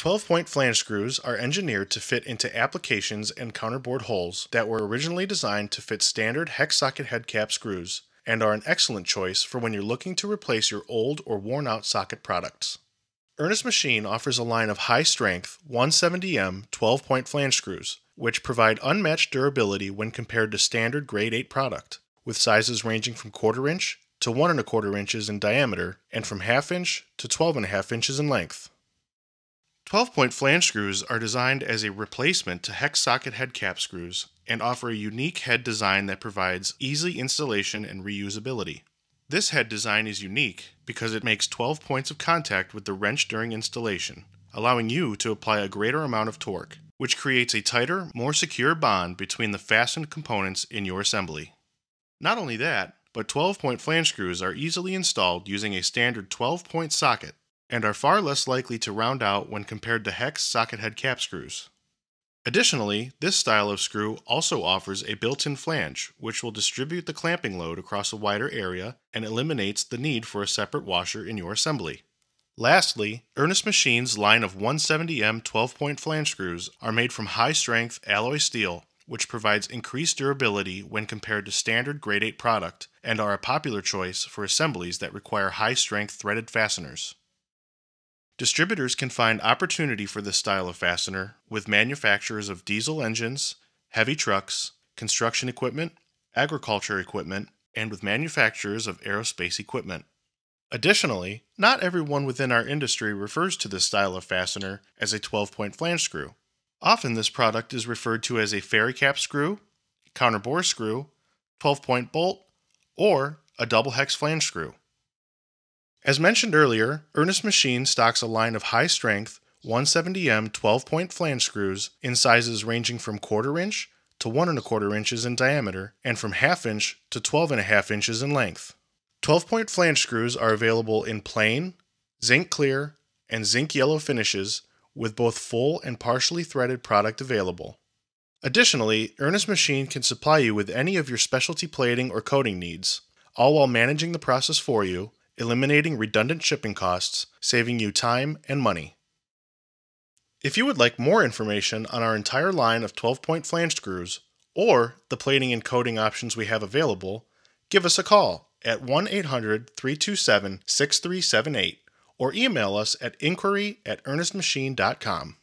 12 point flange screws are engineered to fit into applications and counterboard holes that were originally designed to fit standard hex socket head cap screws and are an excellent choice for when you're looking to replace your old or worn out socket products. Ernest Machine offers a line of high strength 170M 12 point flange screws, which provide unmatched durability when compared to standard grade 8 product, with sizes ranging from quarter inch to one and a quarter inches in diameter and from half inch to 12 and a half inches in length. 12-point flange screws are designed as a replacement to hex socket head cap screws and offer a unique head design that provides easy installation and reusability. This head design is unique because it makes 12 points of contact with the wrench during installation, allowing you to apply a greater amount of torque, which creates a tighter, more secure bond between the fastened components in your assembly. Not only that, but 12-point flange screws are easily installed using a standard 12-point socket and are far less likely to round out when compared to hex socket head cap screws. Additionally, this style of screw also offers a built-in flange, which will distribute the clamping load across a wider area and eliminates the need for a separate washer in your assembly. Lastly, Ernest Machine's line of 170M 12-point flange screws are made from high-strength alloy steel, which provides increased durability when compared to standard grade 8 product, and are a popular choice for assemblies that require high-strength threaded fasteners. Distributors can find opportunity for this style of fastener with manufacturers of diesel engines, heavy trucks, construction equipment, agriculture equipment, and with manufacturers of aerospace equipment. Additionally, not everyone within our industry refers to this style of fastener as a 12 point flange screw. Often, this product is referred to as a fairy cap screw, counterbore screw, 12 point bolt, or a double hex flange screw. As mentioned earlier, Ernest Machine stocks a line of high strength 170M 12 point flange screws in sizes ranging from quarter inch to one and a quarter inches in diameter and from half inch to 12 and a half inches in length. 12 point flange screws are available in plain, zinc clear, and zinc yellow finishes with both full and partially threaded product available. Additionally, Ernest Machine can supply you with any of your specialty plating or coating needs, all while managing the process for you eliminating redundant shipping costs, saving you time and money. If you would like more information on our entire line of 12-point flange screws, or the plating and coating options we have available, give us a call at 1-800-327-6378 or email us at inquiry at earnestmachine.com.